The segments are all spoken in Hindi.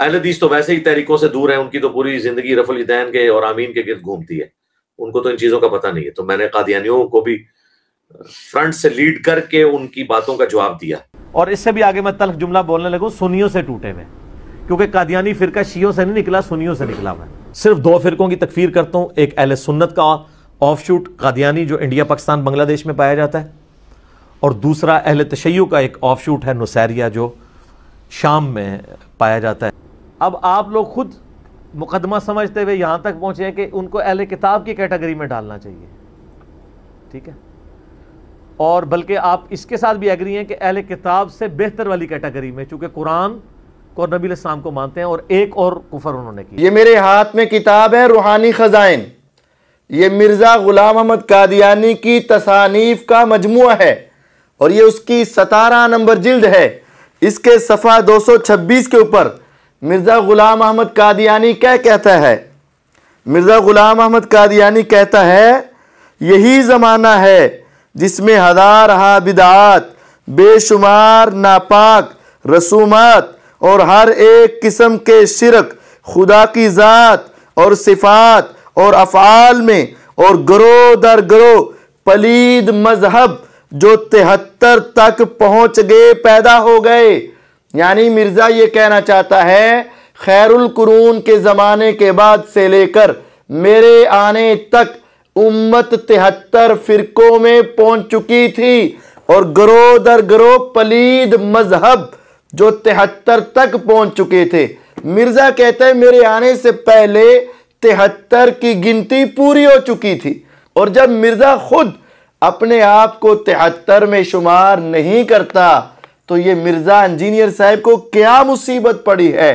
अहलदीस तो वैसे ही तहरीकों से दूर है उनकी तो पूरी जिंदगी रफल हिदैन के और आमीन के गिर्द घूमती है उनको तो इन चीज़ों का पता नहीं है तो मैंने कादियानियों को भी फ्रंट से लीड करके उनकी बातों का जवाब दिया और इससे भी आगे मैं तलख जुमला बोलने लगू सुनियों से टूटे हुए क्योंकि कादियानी फिरका शियों से नहीं निकला सुनियों से निकला मैं सिर्फ दो फिरकों की तकफीर करता हूँ एक अहल सुन्नत का ऑफ शूट कादियानी जो इंडिया पाकिस्तान बांग्लादेश में पाया जाता है और दूसरा अहल तशैय का एक ऑफ शूट है नुसैरिया जो शाम में पाया जाता है अब आप लोग खुद मुकदमा समझते हुए यहाँ तक पहुँचे हैं कि उनको अहले किताब की कैटेगरी में डालना चाहिए ठीक है और बल्कि आप इसके साथ भी एग्री हैं कि अहले किताब से बेहतर वाली कैटेगरी में चूँकि कुरान को नबी इस्लाम को मानते हैं और एक और कुफर उन्होंने की ये मेरे हाथ में किताब है रूहानी ख़जाइन ये मिर्ज़ा ग़ुलाम अहमद कादियानी की तसानीफ का मजमु है और ये उसकी सतारह नंबर जिल्द है इसके सफ़ा 226 के ऊपर मिर्ज़ा ग़ुलाम अहमद कादियानी क्या कहता है मिर्ज़ा ग़ुलाम अहमद कादियानी कहता है यही ज़माना है जिसमें हज़ार हाबिदात बेशुमार नापाक रसूमात और हर एक किस्म के शिरक खुदा की ज़ात और सिफात और अफ़ाल में और ग्रो दर ग्रो पलीद मजहब जो तिहत्तर तक पहुँच गए पैदा हो गए यानी मिर्ज़ा ये कहना चाहता है खैरुल कुरून के ज़माने के बाद से लेकर मेरे आने तक उम्मत तिहत्तर फिरकों में पहुंच चुकी थी और ग्रो दर ग्रो पलीद मजहब जो तिहत्तर तक पहुंच चुके थे मिर्ज़ा कहते हैं मेरे आने से पहले तिहत्तर की गिनती पूरी हो चुकी थी और जब मिर्ज़ा खुद अपने आप को तिहत्तर में शुमार नहीं करता तो ये मिर्जा इंजीनियर साहब को क्या मुसीबत पड़ी है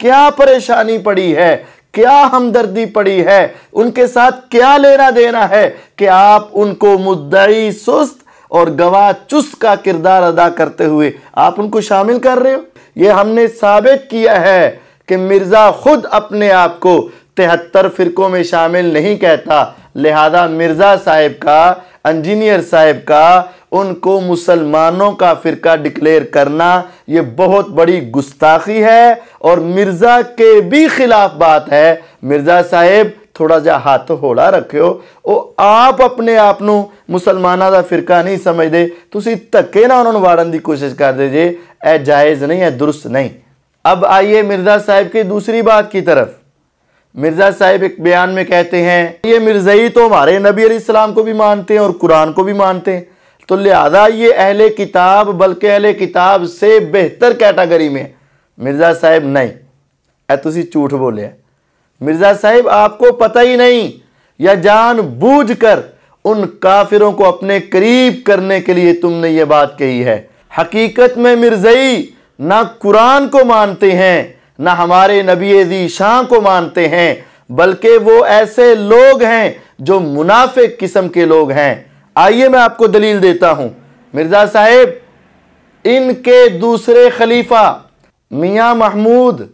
क्या परेशानी पड़ी है क्या हमदर्दी पड़ी है उनके साथ क्या लेना देना है कि आप उनको मुद्दई सुस्त और गवाह चुस्त का किरदार अदा करते हुए आप उनको शामिल कर रहे हो यह हमने साबित किया है कि मिर्ज़ा खुद अपने आप को तिहत्तर फिरकों में शामिल नहीं कहता लिहाजा मिर्ज़ा साहेब का इंजीनियर साहब का उनको मुसलमानों का फ़िरका डिक्लेयर करना ये बहुत बड़ी गुस्ताखी है और मिर्ज़ा के भी ख़िलाफ़ बात है मिर्ज़ा साहेब थोड़ा जा हाथ होड़ा ਰੱਖਿਓ आप अपने आप ਆਪ ਨੂੰ ਮੁਸਲਮਾਨਾਂ ਦਾ ਫਿਰਕਾ ਨਹੀਂ ਸਮਝਦੇ ਤੁਸੀਂ ਧੱਕੇ ਨਾਲ ਉਹਨਾਂ ਨੂੰ ਵਾੜਨ ਦੀ ਕੋਸ਼ਿਸ਼ ਕਰਦੇ ਜੇ ਇਹ ਜਾਇਜ਼ नहीं ਹੈ ਦੁਰਸਤ अब आइए मिर्जा साहेब की दूसरी बात की तरफ मिर्जा साहिब एक बयान में कहते हैं ये मिर्जई तो हमारे नबी अलैहिस्सलाम को भी मानते हैं और कुरान को भी मानते हैं तो लिहाजा ये अहले किताब बल्कि अहले किताब से बेहतर कैटागरी में मिर्जा साहेब नहीं ऐ तो झूठ बोले मिर्जा साहिब आपको पता ही नहीं या जान बूझ कर उन काफिरों को अपने करीब करने के लिए तुमने ये बात कही है हकीकत में मिर्जई ना कुरान को मानते हैं न हमारे नबी जी शाह को मानते हैं बल्कि वो ऐसे लोग हैं जो मुनाफिक किस्म के लोग हैं आइए मैं आपको दलील देता हूं मिर्जा साहेब इनके दूसरे खलीफा मियाँ महमूद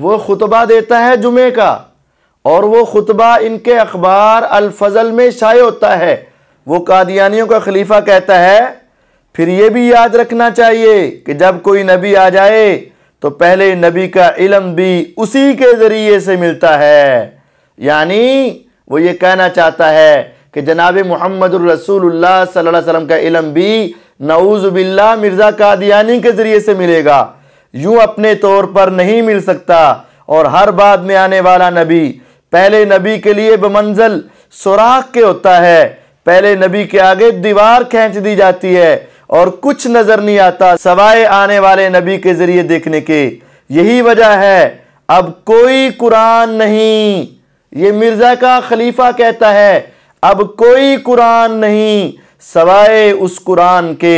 वो खुतबा देता है जुमे का और वो खुतबा इनके अखबार अलफजल में शाये होता है वो कादियानियों का खलीफा कहता है फिर ये भी याद रखना चाहिए कि जब कोई नबी आ जाए तो पहले नबी का इलम भी उसी के ज़रिए से मिलता है यानी वो ये कहना चाहता है कि जनाब मोहम्मद वसल्लम का इलम भी नऊज़बिल्ला मिर्ज़ा कादियानी के ज़रिए से मिलेगा यूँ अपने तौर पर नहीं मिल सकता और हर बाद में आने वाला नबी पहले नबी के लिए बमंजल सुराख के होता है पहले नबी के आगे दीवार खींच दी जाती है और कुछ नजर नहीं आता सवाए आने वाले नबी के जरिए देखने के यही वजह है अब कोई कुरान नहीं ये मिर्जा का खलीफा कहता है अब कोई कुरान नहीं सवाए उस कुरान के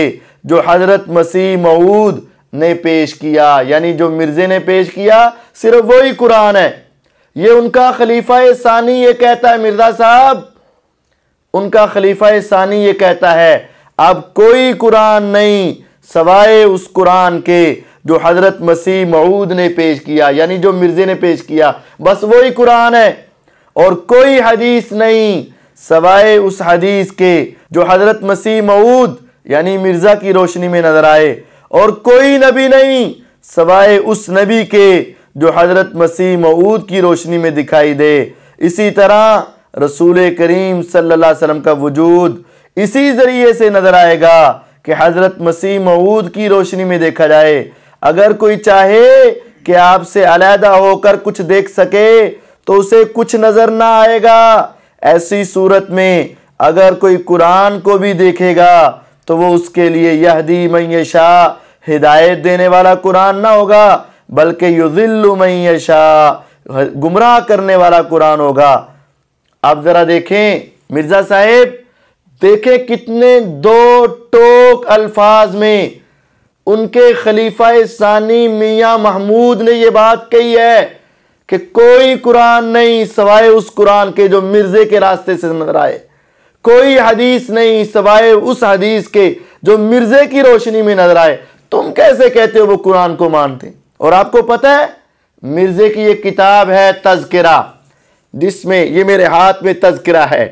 जो हजरत मसीह मऊद ने पेश किया यानी जो मिर्जे ने पेश किया सिर्फ वही कुरान है ये उनका खलीफा सानी ये कहता है मिर्जा साहब उनका खलीफा सानी ये कहता है अब कोई कुरान नहीं सवाए उस कुरान के जो हजरत मसीह मऊद ने पेश किया यानी जो मिर्जे ने पेश किया बस वही कुरान है और कोई हदीस नहीं सवाए उस हदीस के जो हजरत मसीह मऊद यानी मिर्ज़ा की रोशनी में नज़र आए और कोई नबी नहीं सवाए उस नबी के जो हजरत मसीह मऊद की रोशनी में दिखाई दे इसी तरह रसूल करीम सल्लल्लाहु अलैहि वसल्लम का वजूद इसी जरिए से नजर आएगा कि हजरत मसीह मऊद की रोशनी में देखा जाए अगर कोई चाहे कि आपसे अलहदा होकर कुछ देख सके तो उसे कुछ नजर ना आएगा ऐसी सूरत में अगर कोई कुरान को भी देखेगा तो वो उसके लिए यह दी शाह हिदायत देने वाला कुरान ना होगा बल्कि युजिल्लु मैशा शाह गुमराह करने वाला कुरान होगा आप ज़रा देखें मिर्ज़ा साहेब देखें कितने दो टोक अल्फाज में उनके खलीफा सानी मियाँ महमूद ने यह बात कही है कि कोई कुरान नहीं सवाए उस कुरान के जो मिर्जे के रास्ते से नजर आए कोई हदीस नहीं सवाए उस हदीस के जो मिर्जे की रोशनी में नजर आए तुम कैसे कहते हो वो कुरान को मानते और आपको पता है मिर्जे की ये किताब है तजकरा जिसमें ये मेरे हाथ में तजकरा है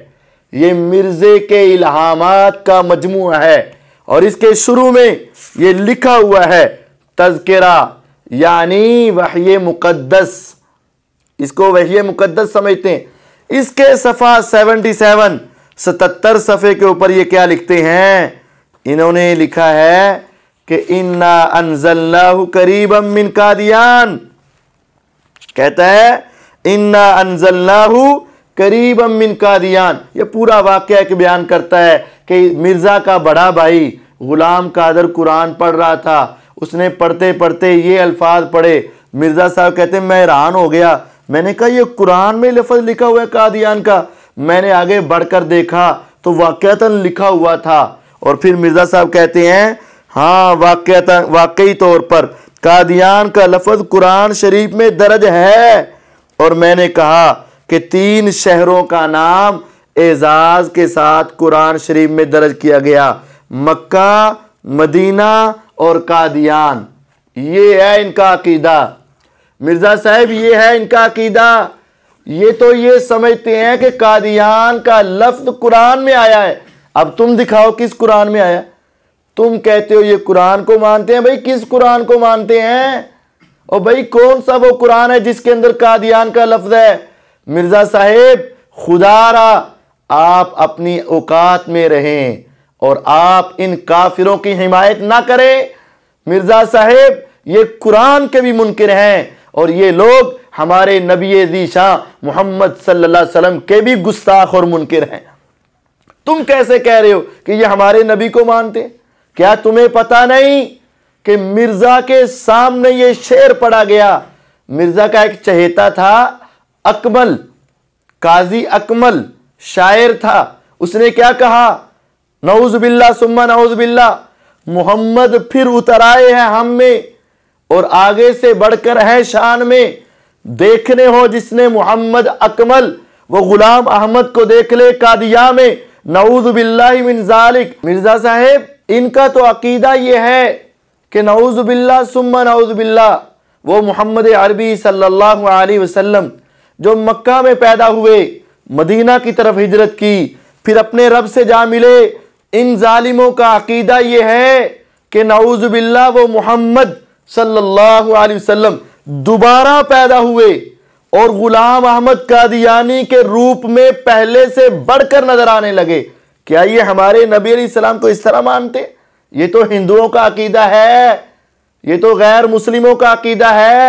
ये मिर्जे के इल्हामात का मजमू है और इसके शुरू में ये लिखा हुआ है तजकरा यानी वही मुकद्दस इसको वही मुकद्दस समझते हैं इसके सफ़ा 77 सतर सफ़े के ऊपर ये क्या लिखते हैं इन्होंने लिखा है कि इन्ना अनजल्लाहु करीब मिन कादियान कहता है इन्ना अनजल्लाहु करीब अमिन कादियान ये पूरा वाक़ एक बयान करता है कि मिर्ज़ा का बड़ा भाई ग़ुलाम कादर कुरान पढ़ रहा था उसने पढ़ते पढ़ते ये अल्फाज पढ़े मिर्ज़ा साहब कहते मैं हैरान हो गया मैंने कहा ये कुरान में लफज लिखा हुआ है कादियान का मैंने आगे बढ़कर देखा तो वाक़ता लिखा हुआ था और फिर मिर्ज़ा साहब कहते हैं हाँ वाक़ता वाकई तौर पर कादियान का लफज कुरान शरीफ में दर्ज है और मैंने कहा कि तीन शहरों का नाम एजाज के साथ कुरान शरीफ में दर्ज किया गया मक्का मदीना और कादियान ये है इनका अकीदा मिर्ज़ा साहब ये है इनका अकीदा ये तो ये समझते हैं कि कादियान का लफ्ज कुरान में आया है अब तुम दिखाओ किस कुरान में आया तुम कहते हो ये कुरान को मानते हैं भाई किस कुरान को मानते हैं और भाई कौन सा वो कुरान है जिसके अंदर कादियान का लफ्ज है मिर्ज़ा साहेब खुदारा आप अपनी औकात में रहें और आप इन काफिरों की हिमायत ना करें मिर्ज़ा साहेब ये कुरान के भी मुनकर हैं और ये लोग हमारे नबी दिशा मोहम्मद सल्लाम के भी गुस्ताख और मुनकर हैं तुम कैसे कह रहे हो कि ये हमारे नबी को मानते क्या तुम्हें पता नहीं कि मिर्ज़ा के सामने ये शेर पड़ा गया मिर्ज़ा का एक चहेता था अकमल काजी अकमल शायर था उसने क्या कहा नऊज बिल्ला सुम्मा नऊज बिल्ला मोहम्मद फिर उतर आए हैं हम में और आगे से बढ़कर है शान में देखने हो जिसने मोहम्मद अकमल वो गुलाम अहमद को देख ले कादिया में नऊज बिल्लाजालिक मिर्जा साहेब इनका तो अकीदा ये है कि नऊज बिल्ला सुम्मा नऊज बिल्ला वो मोहम्मद अरबी सल्लल्लाहु अलैहि वसल्लम जो मक्का में पैदा हुए मदीना की तरफ हिजरत की फिर अपने रब से जा मिले इन जालिमों का अकीदा ये है कि नाउज़बिल्ला वो मोहम्मद सल्लल्लाहु अलैहि वसल्लम दोबारा पैदा हुए और ग़ुलाम अहमद कादियानी के रूप में पहले से बढ़कर नज़र आने लगे क्या ये हमारे नबी सलाम को इस तरह मानते ये तो हिंदुओं का अकीदा है ये तो गैर मुस्लिमों का अकीदा है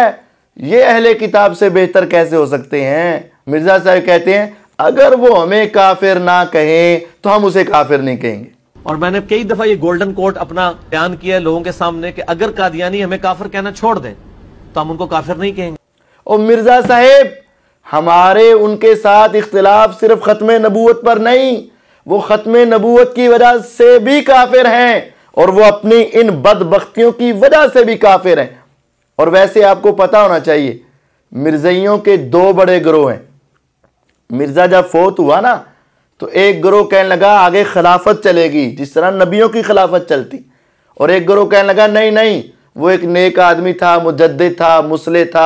ये अहले किताब से बेहतर कैसे हो सकते हैं मिर्ज़ा साहब कहते हैं अगर वो हमें काफिर ना कहें तो हम उसे काफिर नहीं कहेंगे और मैंने कई दफा ये गोल्डन कोर्ट अपना बयान किया है लोगों के सामने कि अगर कादियानी हमें काफिर कहना छोड़ दें तो हम उनको काफिर नहीं कहेंगे और मिर्जा साहेब हमारे उनके साथ इख्तलाफ सिर्फ ख़त्म नबूत पर नहीं वो ख़त्म नबूत की वजह से भी काफिर हैं और वो अपनी इन बदबख्तियों की वजह से भी काफिर हैं और वैसे आपको पता होना चाहिए मिर्जइयों के दो बड़े ग्रोह हैं मिर्ज़ा जब फोत हुआ ना तो एक ग्रोह कहने लगा आगे खिलाफत चलेगी जिस तरह नबियों की खिलाफत चलती और एक ग्रोह कहने लगा नहीं नहीं वो एक नेक आदमी था मुजद था मुसले था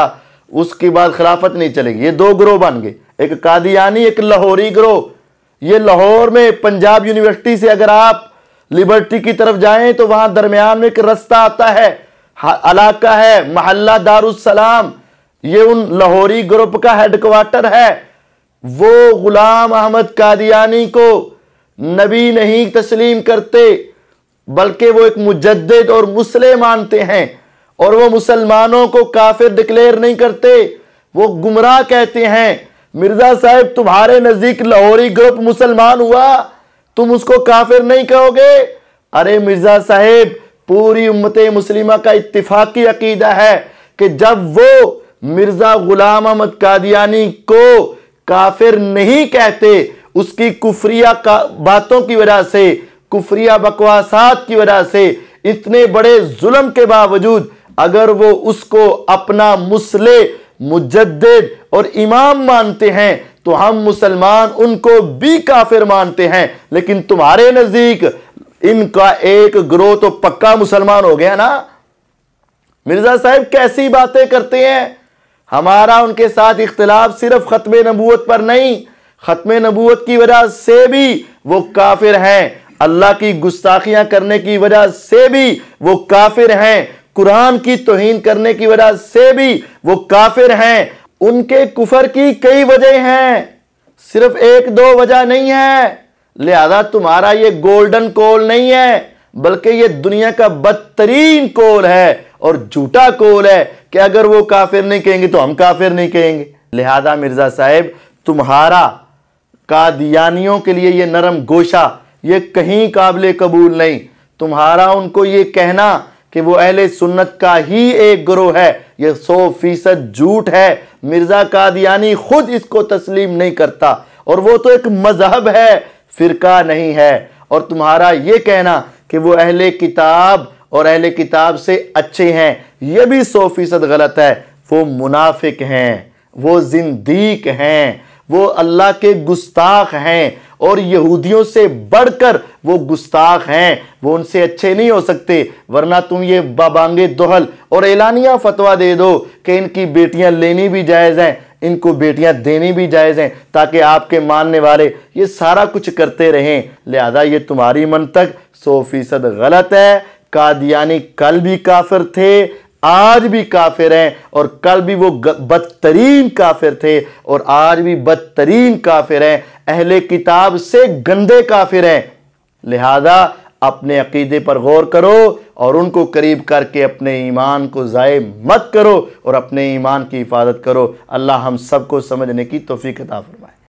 उसके बाद खिलाफत नहीं चलेगी ये दो ग्रोह बन गए एक कादियानी एक लाहौरी ग्रोह ये लाहौर में पंजाब यूनिवर्सिटी से अगर आप लिबर्टी की तरफ जाएं तो वहां दरमियान में एक रास्ता आता है इलाका है महल्ला दारुसलाम ये उन लाहौरी ग्रुप का हेडक्वार्टर है वो गुलाम अहमद कादियानी को नबी नहीं तस्लीम करते बल्कि वो एक मुजद और मुसले मानते हैं और वो मुसलमानों को काफिर डिक्लेयर नहीं करते वो गुमराह कहते हैं मिर्ज़ा साहब तुम्हारे नज़दीक लाहौरी ग्रुप मुसलमान हुआ तुम उसको काफिर नहीं कहोगे अरे मिर्ज़ा साहेब पूरी उम्मत मुस्लिमा का इतफाकी अकीदा है कि जब वो मिर्ज़ा ग़ुलाम अहमद कादियानी को काफिर नहीं कहते उसकी कुफरिया का बातों की वजह से कुफरिया बकवासात की वजह से इतने बड़े जुल्म के बावजूद अगर वो उसको अपना मुसले मुजद और इमाम मानते हैं तो हम मुसलमान उनको भी काफिर मानते हैं लेकिन तुम्हारे नज़दीक इनका एक ग्रोह तो पक्का मुसलमान हो गया ना मिर्जा साहब कैसी बातें करते हैं हमारा उनके साथ इख्तलाफ सिर्फ ख़त्म नबूत पर नहीं ख़त्म नबूत की वजह से भी वो काफिर हैं अल्लाह की गुस्ताखियां करने की वजह से भी वो काफिर हैं कुरान की तोहन करने की वजह से भी वो काफिर हैं उनके कुफर की कई वजह हैं सिर्फ एक दो वजह नहीं है लिहाजा तुम्हारा ये गोल्डन कोल नहीं है बल्कि ये दुनिया का बदतरीन कोल है और झूठा कोल है कि अगर वो काफिर नहीं कहेंगे तो हम काफिर नहीं कहेंगे लिहाजा मिर्ज़ा साहब तुम्हारा कादियानियों के लिए ये नरम गोशा ये कहीं काबिल कबूल नहीं तुम्हारा उनको ये कहना कि वो अहल सुन्नत का ही एक ग्रोह है ये सौ फीसद झूठ है मिर्ज़ा कादियानी खुद इसको तस्लीम नहीं करता और वो तो एक मजहब है फ़िरका नहीं है और तुम्हारा ये कहना कि वो अहले किताब और अहले किताब से अच्छे हैं यह भी सौ फीसद गलत है वो मुनाफिक हैं वो जिंदीक हैं वो अल्लाह के गुस्ताख हैं और यहूदियों से बढ़कर वो गुस्ताख हैं वो उनसे अच्छे नहीं हो सकते वरना तुम ये बाबांगे दोहल और एलानिया फतवा दे दो कि इनकी बेटियां लेनी भी जायज़ हैं इनको बेटियां देनी भी जायज़ हैं ताकि आपके मानने वाले ये सारा कुछ करते रहें लिहाजा ये तुम्हारी मन तक सौ फीसद गलत है कादियानी कल भी काफिर थे आज भी काफिर हैं और कल भी वो बदतरीन काफिर थे और आज भी बदतरीन काफिर हैं अहले किताब से गंदे काफिर हैं लिहाजा अपने अकीदे पर गौर करो और उनको करीब करके अपने ईमान को ज़ाय मत करो और अपने ईमान की हिफाजत करो अल्लाह हम सबको समझने की तोफ़ी कदा फरमाए